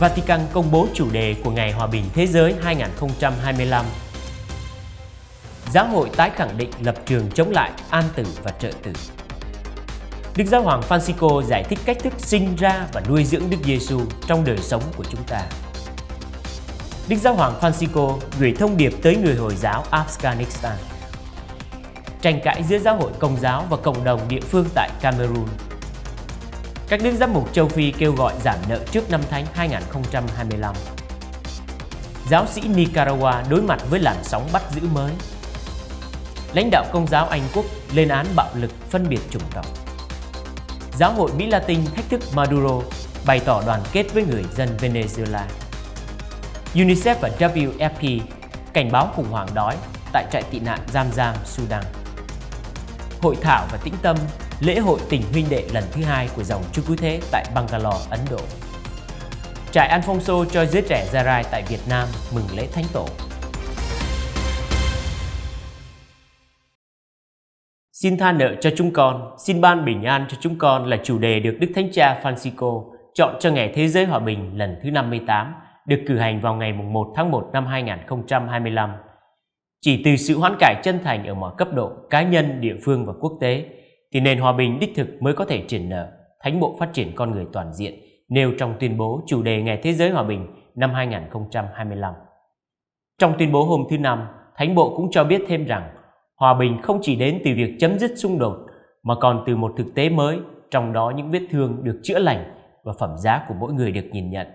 Vatican công bố chủ đề của Ngày Hòa bình Thế giới 2025. Giáo hội tái khẳng định lập trường chống lại an tử và trợ tử. Đức Giáo Hoàng Francisco giải thích cách thức sinh ra và nuôi dưỡng Đức Giêsu trong đời sống của chúng ta. Đức Giáo Hoàng Francisco gửi thông điệp tới người Hồi giáo Afghanistan. Tranh cãi giữa Giáo hội Công giáo và cộng đồng địa phương tại Cameroon các nước giám mục châu Phi kêu gọi giảm nợ trước năm tháng 2025. Giáo sĩ Nicaragua đối mặt với làn sóng bắt giữ mới. Lãnh đạo Công giáo Anh Quốc lên án bạo lực phân biệt chủng tộc. Giáo hội Mỹ Latin thách thức Maduro bày tỏ đoàn kết với người dân Venezuela. UNICEF và WFP cảnh báo khủng hoảng đói tại trại tị nạn Zamzam, Sudan. Hội thảo và tĩnh tâm lễ hội tình huynh đệ lần thứ hai của dòng chú cứu thế tại Bangalore, Ấn Độ. Trại Alfonso cho giới trẻ Gia Rai tại Việt Nam mừng lễ Thánh Tổ. Xin tha nợ cho chúng con, xin ban bình an cho chúng con là chủ đề được Đức Thánh Cha Francisco chọn cho Ngày Thế giới Hòa bình lần thứ 58, được cử hành vào ngày 1 tháng 1 năm 2025. Chỉ từ sự hoán cải chân thành ở mọi cấp độ, cá nhân, địa phương và quốc tế, thì nền hòa bình đích thực mới có thể triển nở. Thánh bộ phát triển con người toàn diện nêu trong tuyên bố chủ đề Ngày Thế giới Hòa bình năm 2025. Trong tuyên bố hôm thứ Năm, Thánh Bộ cũng cho biết thêm rằng hòa bình không chỉ đến từ việc chấm dứt xung đột mà còn từ một thực tế mới, trong đó những vết thương được chữa lành và phẩm giá của mỗi người được nhìn nhận.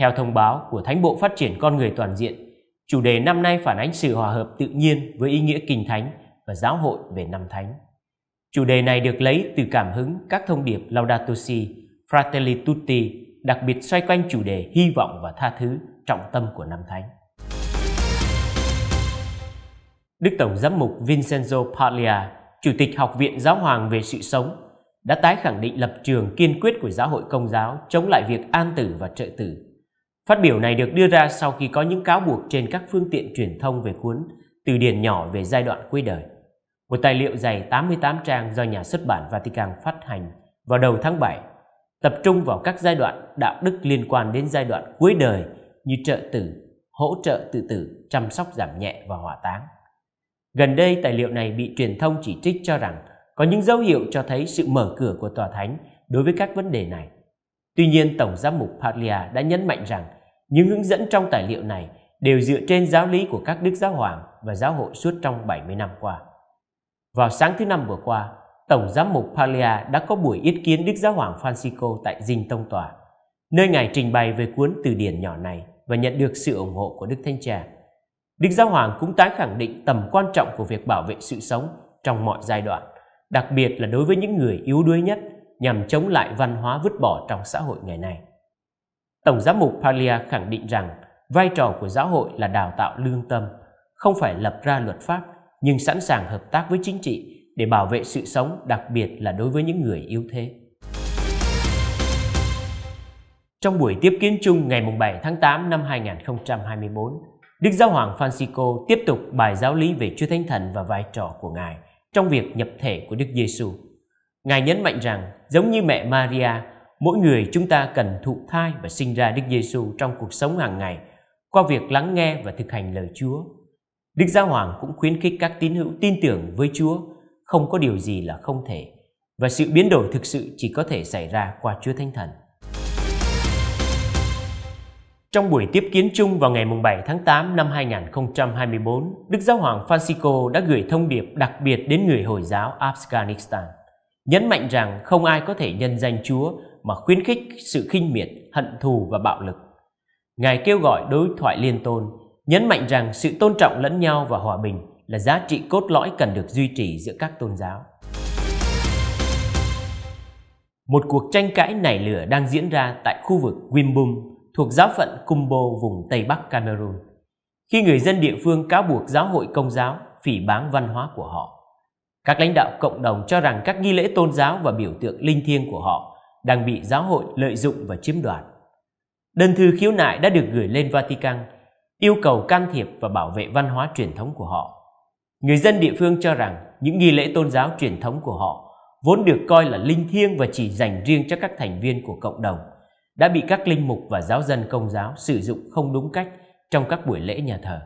Theo thông báo của Thánh Bộ Phát triển Con Người Toàn diện, chủ đề năm nay phản ánh sự hòa hợp tự nhiên với ý nghĩa kinh thánh và giáo hội về năm thánh. Chủ đề này được lấy từ cảm hứng các thông điệp Laudato Si, Fratelli Tutti, đặc biệt xoay quanh chủ đề hy vọng và tha thứ trọng tâm của năm thánh. Đức Tổng giám mục Vincenzo Paglia, Chủ tịch Học viện Giáo hoàng về sự sống, đã tái khẳng định lập trường kiên quyết của giáo hội công giáo chống lại việc an tử và trợ tử. Phát biểu này được đưa ra sau khi có những cáo buộc trên các phương tiện truyền thông về cuốn Từ điển nhỏ về giai đoạn cuối đời một tài liệu dày 88 trang do nhà xuất bản Vatican phát hành vào đầu tháng 7, tập trung vào các giai đoạn đạo đức liên quan đến giai đoạn cuối đời như trợ tử, hỗ trợ tự tử, chăm sóc giảm nhẹ và hỏa táng. Gần đây, tài liệu này bị truyền thông chỉ trích cho rằng có những dấu hiệu cho thấy sự mở cửa của tòa thánh đối với các vấn đề này. Tuy nhiên, Tổng giám mục Paglia đã nhấn mạnh rằng những hướng dẫn trong tài liệu này đều dựa trên giáo lý của các đức giáo hoàng và giáo hội suốt trong 70 năm qua. Vào sáng thứ năm vừa qua, Tổng giám mục Paglia đã có buổi yết kiến Đức Giáo hoàng Francisco tại Dinh Tông Tòa, nơi ngài trình bày về cuốn từ điển nhỏ này và nhận được sự ủng hộ của Đức Thánh Cha. Đức Giáo Hoàng cũng tái khẳng định tầm quan trọng của việc bảo vệ sự sống trong mọi giai đoạn, đặc biệt là đối với những người yếu đuối nhất nhằm chống lại văn hóa vứt bỏ trong xã hội ngày nay. Tổng giám mục Paglia khẳng định rằng vai trò của giáo hội là đào tạo lương tâm, không phải lập ra luật pháp nhưng sẵn sàng hợp tác với chính trị để bảo vệ sự sống, đặc biệt là đối với những người yếu thế. Trong buổi tiếp kiến chung ngày 7 tháng 8 năm 2024, Đức Giáo Hoàng Francisco tiếp tục bài giáo lý về Chúa Thánh Thần và vai trò của Ngài trong việc nhập thể của Đức Giêsu. Ngài nhấn mạnh rằng, giống như mẹ Maria, mỗi người chúng ta cần thụ thai và sinh ra Đức Giêsu trong cuộc sống hàng ngày qua việc lắng nghe và thực hành lời Chúa Đức Giáo Hoàng cũng khuyến khích các tín hữu tin tưởng với Chúa không có điều gì là không thể và sự biến đổi thực sự chỉ có thể xảy ra qua Chúa Thánh Thần. Trong buổi tiếp kiến chung vào ngày 7 tháng 8 năm 2024, Đức Giáo Hoàng Francisco đã gửi thông điệp đặc biệt đến người Hồi giáo Afghanistan, nhấn mạnh rằng không ai có thể nhân danh Chúa mà khuyến khích sự khinh miệt, hận thù và bạo lực. Ngài kêu gọi đối thoại liên tôn nhấn mạnh rằng sự tôn trọng lẫn nhau và hòa bình là giá trị cốt lõi cần được duy trì giữa các tôn giáo. Một cuộc tranh cãi nảy lửa đang diễn ra tại khu vực Wimbum thuộc giáo phận Kumbo vùng Tây Bắc Cameroon khi người dân địa phương cáo buộc giáo hội công giáo phỉ báng văn hóa của họ. Các lãnh đạo cộng đồng cho rằng các nghi lễ tôn giáo và biểu tượng linh thiêng của họ đang bị giáo hội lợi dụng và chiếm đoạt. Đơn thư khiếu nại đã được gửi lên Vatican yêu cầu can thiệp và bảo vệ văn hóa truyền thống của họ. Người dân địa phương cho rằng những nghi lễ tôn giáo truyền thống của họ vốn được coi là linh thiêng và chỉ dành riêng cho các thành viên của cộng đồng đã bị các linh mục và giáo dân công giáo sử dụng không đúng cách trong các buổi lễ nhà thờ.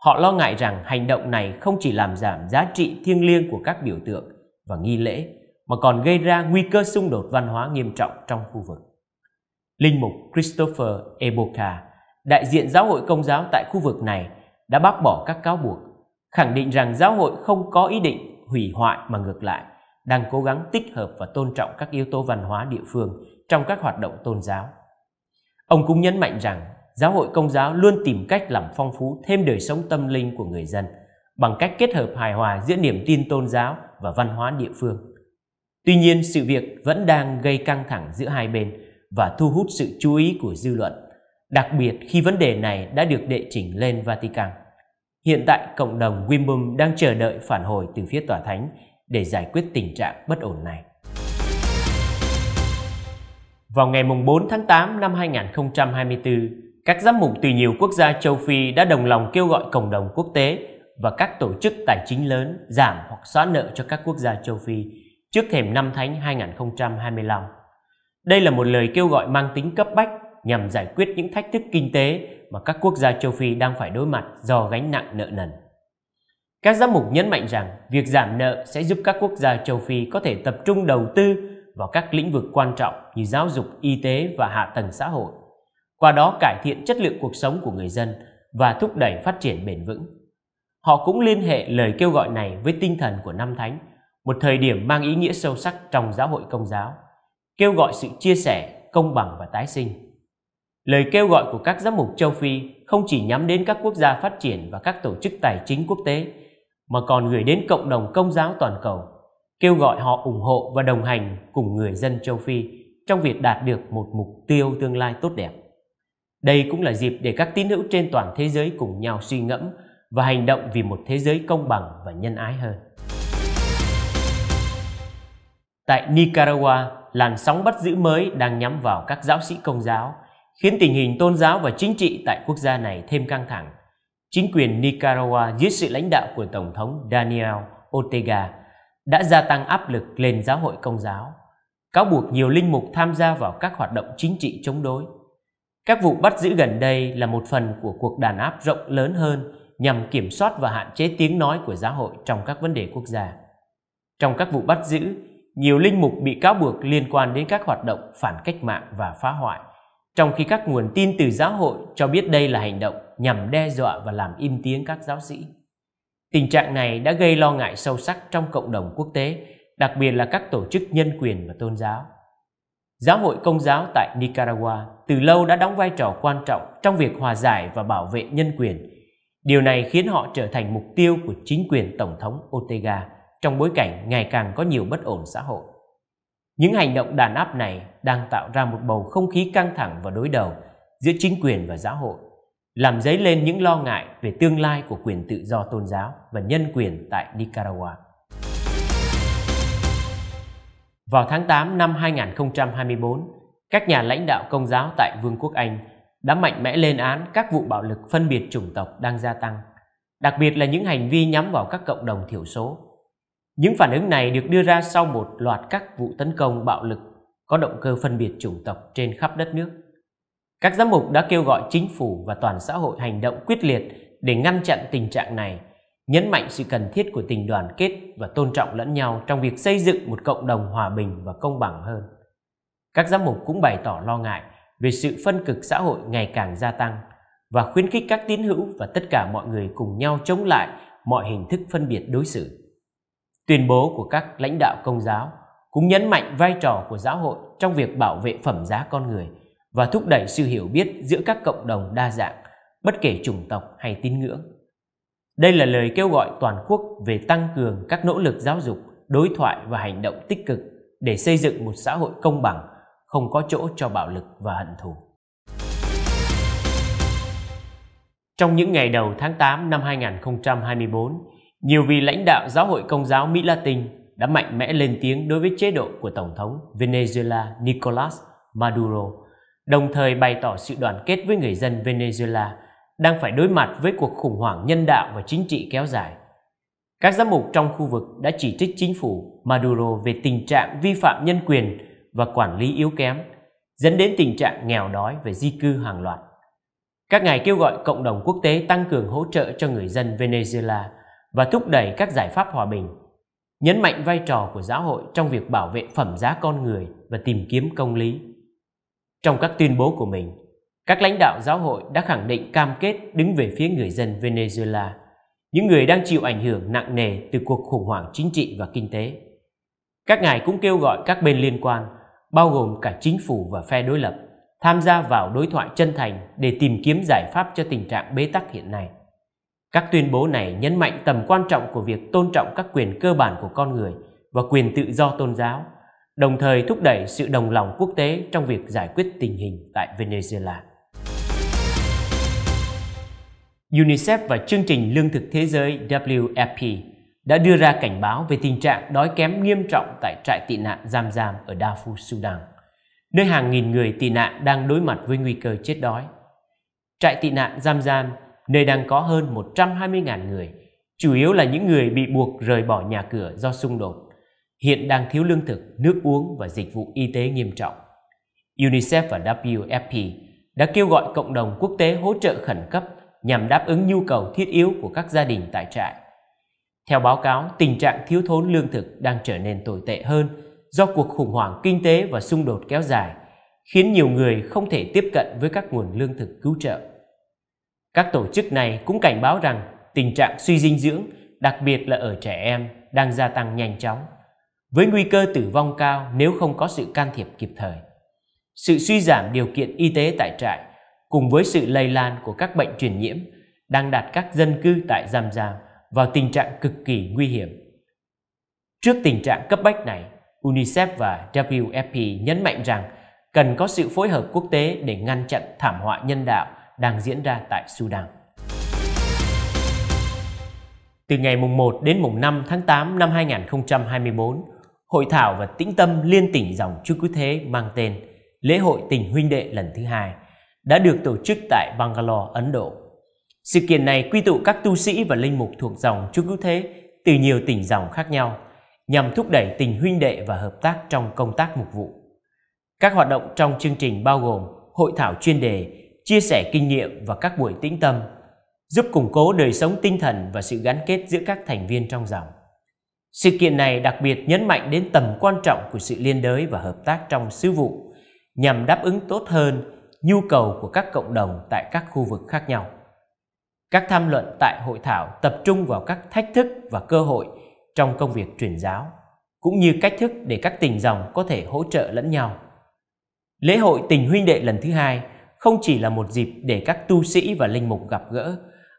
Họ lo ngại rằng hành động này không chỉ làm giảm giá trị thiêng liêng của các biểu tượng và nghi lễ mà còn gây ra nguy cơ xung đột văn hóa nghiêm trọng trong khu vực. Linh mục Christopher Eboka đại diện giáo hội công giáo tại khu vực này đã bác bỏ các cáo buộc, khẳng định rằng giáo hội không có ý định hủy hoại mà ngược lại, đang cố gắng tích hợp và tôn trọng các yếu tố văn hóa địa phương trong các hoạt động tôn giáo. Ông cũng nhấn mạnh rằng giáo hội công giáo luôn tìm cách làm phong phú thêm đời sống tâm linh của người dân bằng cách kết hợp hài hòa giữa niềm tin tôn giáo và văn hóa địa phương. Tuy nhiên, sự việc vẫn đang gây căng thẳng giữa hai bên và thu hút sự chú ý của dư luận đặc biệt khi vấn đề này đã được đệ trình lên Vatican. Hiện tại cộng đồng Wimbum đang chờ đợi phản hồi từ phía tòa thánh để giải quyết tình trạng bất ổn này. Vào ngày 4 tháng 8 năm 2024, các giám mục từ nhiều quốc gia châu Phi đã đồng lòng kêu gọi cộng đồng quốc tế và các tổ chức tài chính lớn giảm hoặc xóa nợ cho các quốc gia châu Phi trước thềm năm thánh 2025. Đây là một lời kêu gọi mang tính cấp bách nhằm giải quyết những thách thức kinh tế mà các quốc gia châu Phi đang phải đối mặt do gánh nặng nợ nần. Các giám mục nhấn mạnh rằng việc giảm nợ sẽ giúp các quốc gia châu Phi có thể tập trung đầu tư vào các lĩnh vực quan trọng như giáo dục, y tế và hạ tầng xã hội, qua đó cải thiện chất lượng cuộc sống của người dân và thúc đẩy phát triển bền vững. Họ cũng liên hệ lời kêu gọi này với tinh thần của Năm Thánh, một thời điểm mang ý nghĩa sâu sắc trong giáo hội công giáo, kêu gọi sự chia sẻ, công bằng và tái sinh. Lời kêu gọi của các giám mục châu Phi không chỉ nhắm đến các quốc gia phát triển và các tổ chức tài chính quốc tế, mà còn gửi đến cộng đồng công giáo toàn cầu, kêu gọi họ ủng hộ và đồng hành cùng người dân châu Phi trong việc đạt được một mục tiêu tương lai tốt đẹp. Đây cũng là dịp để các tín hữu trên toàn thế giới cùng nhau suy ngẫm và hành động vì một thế giới công bằng và nhân ái hơn. Tại Nicaragua, làn sóng bắt giữ mới đang nhắm vào các giáo sĩ công giáo – khiến tình hình tôn giáo và chính trị tại quốc gia này thêm căng thẳng. Chính quyền Nicaragua dưới sự lãnh đạo của Tổng thống Daniel Ortega đã gia tăng áp lực lên giáo hội công giáo, cáo buộc nhiều linh mục tham gia vào các hoạt động chính trị chống đối. Các vụ bắt giữ gần đây là một phần của cuộc đàn áp rộng lớn hơn nhằm kiểm soát và hạn chế tiếng nói của giáo hội trong các vấn đề quốc gia. Trong các vụ bắt giữ, nhiều linh mục bị cáo buộc liên quan đến các hoạt động phản cách mạng và phá hoại trong khi các nguồn tin từ giáo hội cho biết đây là hành động nhằm đe dọa và làm im tiếng các giáo sĩ. Tình trạng này đã gây lo ngại sâu sắc trong cộng đồng quốc tế, đặc biệt là các tổ chức nhân quyền và tôn giáo. Giáo hội Công giáo tại Nicaragua từ lâu đã đóng vai trò quan trọng trong việc hòa giải và bảo vệ nhân quyền. Điều này khiến họ trở thành mục tiêu của chính quyền Tổng thống Ortega trong bối cảnh ngày càng có nhiều bất ổn xã hội. Những hành động đàn áp này đang tạo ra một bầu không khí căng thẳng và đối đầu giữa chính quyền và xã hội, làm dấy lên những lo ngại về tương lai của quyền tự do tôn giáo và nhân quyền tại Nicaragua. Vào tháng 8 năm 2024, các nhà lãnh đạo công giáo tại Vương quốc Anh đã mạnh mẽ lên án các vụ bạo lực phân biệt chủng tộc đang gia tăng, đặc biệt là những hành vi nhắm vào các cộng đồng thiểu số những phản ứng này được đưa ra sau một loạt các vụ tấn công bạo lực có động cơ phân biệt chủng tộc trên khắp đất nước. Các giám mục đã kêu gọi chính phủ và toàn xã hội hành động quyết liệt để ngăn chặn tình trạng này, nhấn mạnh sự cần thiết của tình đoàn kết và tôn trọng lẫn nhau trong việc xây dựng một cộng đồng hòa bình và công bằng hơn. Các giám mục cũng bày tỏ lo ngại về sự phân cực xã hội ngày càng gia tăng và khuyến khích các tín hữu và tất cả mọi người cùng nhau chống lại mọi hình thức phân biệt đối xử. Tuyên bố của các lãnh đạo công giáo cũng nhấn mạnh vai trò của giáo hội trong việc bảo vệ phẩm giá con người và thúc đẩy sự hiểu biết giữa các cộng đồng đa dạng, bất kể chủng tộc hay tín ngưỡng. Đây là lời kêu gọi toàn quốc về tăng cường các nỗ lực giáo dục, đối thoại và hành động tích cực để xây dựng một xã hội công bằng, không có chỗ cho bạo lực và hận thù. Trong những ngày đầu tháng 8 năm 2024, nhiều vị lãnh đạo giáo hội công giáo Mỹ Latin đã mạnh mẽ lên tiếng đối với chế độ của Tổng thống Venezuela Nicolas Maduro, đồng thời bày tỏ sự đoàn kết với người dân Venezuela đang phải đối mặt với cuộc khủng hoảng nhân đạo và chính trị kéo dài. Các giám mục trong khu vực đã chỉ trích chính phủ Maduro về tình trạng vi phạm nhân quyền và quản lý yếu kém, dẫn đến tình trạng nghèo đói và di cư hàng loạt. Các ngài kêu gọi cộng đồng quốc tế tăng cường hỗ trợ cho người dân Venezuela – và thúc đẩy các giải pháp hòa bình, nhấn mạnh vai trò của giáo hội trong việc bảo vệ phẩm giá con người và tìm kiếm công lý. Trong các tuyên bố của mình, các lãnh đạo giáo hội đã khẳng định cam kết đứng về phía người dân Venezuela, những người đang chịu ảnh hưởng nặng nề từ cuộc khủng hoảng chính trị và kinh tế. Các ngài cũng kêu gọi các bên liên quan, bao gồm cả chính phủ và phe đối lập, tham gia vào đối thoại chân thành để tìm kiếm giải pháp cho tình trạng bế tắc hiện nay. Các tuyên bố này nhấn mạnh tầm quan trọng của việc tôn trọng các quyền cơ bản của con người và quyền tự do tôn giáo, đồng thời thúc đẩy sự đồng lòng quốc tế trong việc giải quyết tình hình tại Venezuela. UNICEF và chương trình Lương thực Thế giới WFP đã đưa ra cảnh báo về tình trạng đói kém nghiêm trọng tại trại tị nạn Zam Zam ở Darfur, Sudan, nơi hàng nghìn người tị nạn đang đối mặt với nguy cơ chết đói. Trại tị nạn Zam Zam nơi đang có hơn 120.000 người, chủ yếu là những người bị buộc rời bỏ nhà cửa do xung đột, hiện đang thiếu lương thực, nước uống và dịch vụ y tế nghiêm trọng. UNICEF và WFP đã kêu gọi cộng đồng quốc tế hỗ trợ khẩn cấp nhằm đáp ứng nhu cầu thiết yếu của các gia đình tại trại. Theo báo cáo, tình trạng thiếu thốn lương thực đang trở nên tồi tệ hơn do cuộc khủng hoảng kinh tế và xung đột kéo dài, khiến nhiều người không thể tiếp cận với các nguồn lương thực cứu trợ. Các tổ chức này cũng cảnh báo rằng tình trạng suy dinh dưỡng, đặc biệt là ở trẻ em, đang gia tăng nhanh chóng, với nguy cơ tử vong cao nếu không có sự can thiệp kịp thời. Sự suy giảm điều kiện y tế tại trại cùng với sự lây lan của các bệnh truyền nhiễm đang đặt các dân cư tại Giam Giam vào tình trạng cực kỳ nguy hiểm. Trước tình trạng cấp bách này, UNICEF và WFP nhấn mạnh rằng cần có sự phối hợp quốc tế để ngăn chặn thảm họa nhân đạo đang diễn ra tại Sudan. Từ ngày mùng 1 đến mùng 5 tháng 8 năm 2024, hội thảo và tĩnh tâm liên tỉnh dòng Chúa Cứu Thế mang tên Lễ hội tình huynh đệ lần thứ hai đã được tổ chức tại Bangalore, Ấn Độ. Sự kiện này quy tụ các tu sĩ và linh mục thuộc dòng Chúa Cứu Thế từ nhiều tỉnh dòng khác nhau nhằm thúc đẩy tình huynh đệ và hợp tác trong công tác mục vụ. Các hoạt động trong chương trình bao gồm hội thảo chuyên đề chia sẻ kinh nghiệm và các buổi tĩnh tâm, giúp củng cố đời sống tinh thần và sự gắn kết giữa các thành viên trong dòng. Sự kiện này đặc biệt nhấn mạnh đến tầm quan trọng của sự liên đới và hợp tác trong sứ vụ nhằm đáp ứng tốt hơn nhu cầu của các cộng đồng tại các khu vực khác nhau. Các tham luận tại hội thảo tập trung vào các thách thức và cơ hội trong công việc truyền giáo, cũng như cách thức để các tình dòng có thể hỗ trợ lẫn nhau. Lễ hội tình huynh đệ lần thứ hai – không chỉ là một dịp để các tu sĩ và linh mục gặp gỡ,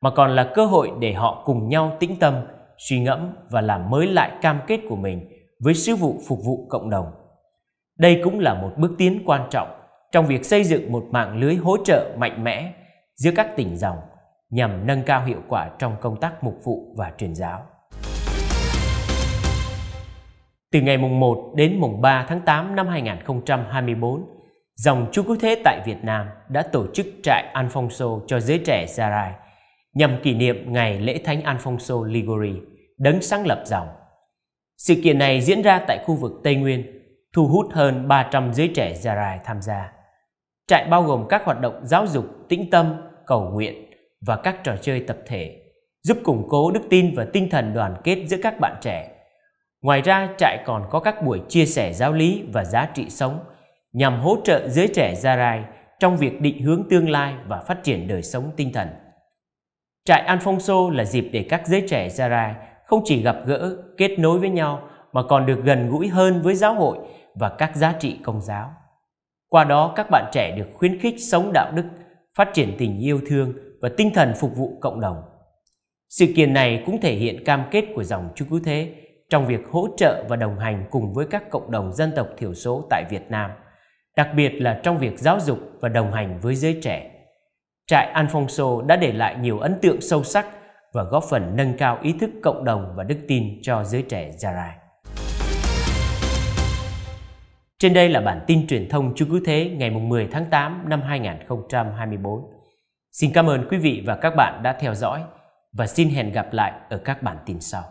mà còn là cơ hội để họ cùng nhau tĩnh tâm, suy ngẫm và làm mới lại cam kết của mình với sứ vụ phục vụ cộng đồng. Đây cũng là một bước tiến quan trọng trong việc xây dựng một mạng lưới hỗ trợ mạnh mẽ giữa các tỉnh dòng nhằm nâng cao hiệu quả trong công tác mục vụ và truyền giáo. Từ ngày mùng 1 đến mùng 3 tháng 8 năm 2024, Dòng Chúa Cứu Thế tại Việt Nam đã tổ chức trại Alfonso cho giới trẻ Zarai nhằm kỷ niệm ngày lễ thánh Alfonso Liguri, đấng sáng lập dòng. Sự kiện này diễn ra tại khu vực Tây Nguyên, thu hút hơn 300 giới trẻ Zarai tham gia. Trại bao gồm các hoạt động giáo dục, tĩnh tâm, cầu nguyện và các trò chơi tập thể, giúp củng cố đức tin và tinh thần đoàn kết giữa các bạn trẻ. Ngoài ra, trại còn có các buổi chia sẻ giáo lý và giá trị sống – nhằm hỗ trợ giới trẻ Gia Rai trong việc định hướng tương lai và phát triển đời sống tinh thần. Trại Alfonso là dịp để các giới trẻ Gia Rai không chỉ gặp gỡ, kết nối với nhau mà còn được gần gũi hơn với giáo hội và các giá trị công giáo. Qua đó các bạn trẻ được khuyến khích sống đạo đức, phát triển tình yêu thương và tinh thần phục vụ cộng đồng. Sự kiện này cũng thể hiện cam kết của dòng Chúa Cứu Thế trong việc hỗ trợ và đồng hành cùng với các cộng đồng dân tộc thiểu số tại Việt Nam đặc biệt là trong việc giáo dục và đồng hành với giới trẻ. Trại Alfonso đã để lại nhiều ấn tượng sâu sắc và góp phần nâng cao ý thức cộng đồng và đức tin cho giới trẻ Zarai. Trên đây là bản tin truyền thông Chú Cứu Thế ngày 10 tháng 8 năm 2024. Xin cảm ơn quý vị và các bạn đã theo dõi và xin hẹn gặp lại ở các bản tin sau.